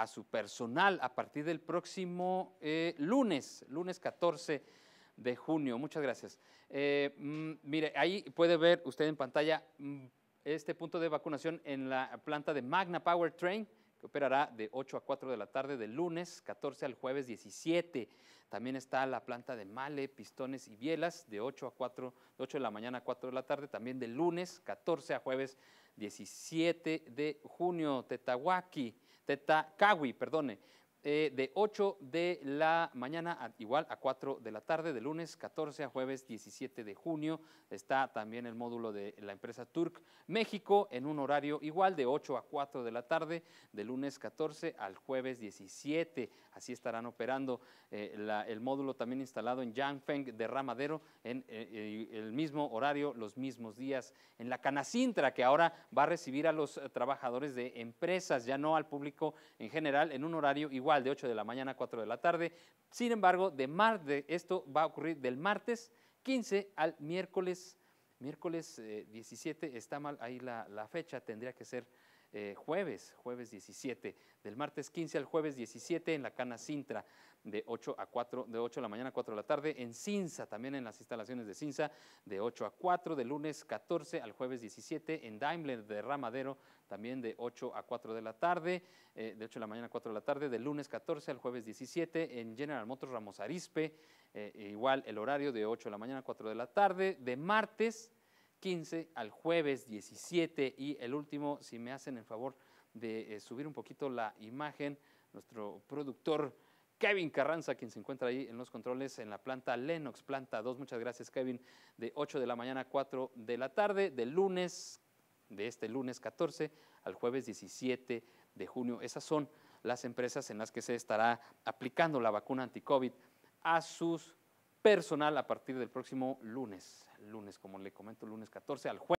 a su personal a partir del próximo eh, lunes, lunes 14 de junio. Muchas gracias. Eh, mm, mire, ahí puede ver usted en pantalla mm, este punto de vacunación en la planta de Magna Power Train, que operará de 8 a 4 de la tarde de lunes 14 al jueves 17. También está la planta de Male, Pistones y Bielas de 8 a 4, de 8 de la mañana a 4 de la tarde, también de lunes 14 a jueves 17 de junio, Tetahuaki. Teta Kawi, perdone, eh, de 8 de la mañana, a, igual a 4 de la tarde, de lunes 14 a jueves 17 de junio. Está también el módulo de la empresa Turk México en un horario igual de 8 a 4 de la tarde, de lunes 14 al jueves 17. Así estarán operando eh, el módulo también instalado en Yangfeng de Ramadero en eh, el mismo horario, los mismos días. En la Canacintra, que ahora va a recibir a los trabajadores de empresas, ya no al público en general, en un horario igual igual de 8 de la mañana a 4 de la tarde. Sin embargo, de martes, esto va a ocurrir del martes 15 al miércoles, miércoles 17, eh, está mal ahí la fecha, tendría que ser eh, jueves, jueves 17, del martes 15 al jueves 17 en la Cana Sintra, de 8 a 4, de 8 de la mañana a 4 de la tarde, en Cinza, también en las instalaciones de Cinza, de 8 a 4, de lunes 14 al jueves 17, en Daimler de Ramadero, también de 8 a 4 eh, de la tarde, de 8 eh, de la mañana a 4 de la tarde, del lunes 14 al jueves 17, en General Motors Ramos Arispe, igual el horario de 8 de la mañana a 4 de la tarde, de martes 15 al jueves 17 y el último, si me hacen el favor de eh, subir un poquito la imagen, nuestro productor Kevin Carranza, quien se encuentra ahí en los controles en la planta Lenox, planta 2. Muchas gracias, Kevin, de 8 de la mañana a 4 de la tarde, de lunes, de este lunes 14 al jueves 17 de junio. Esas son las empresas en las que se estará aplicando la vacuna anticovid a sus personal a partir del próximo lunes, lunes, como le comento, lunes 14 al jueves.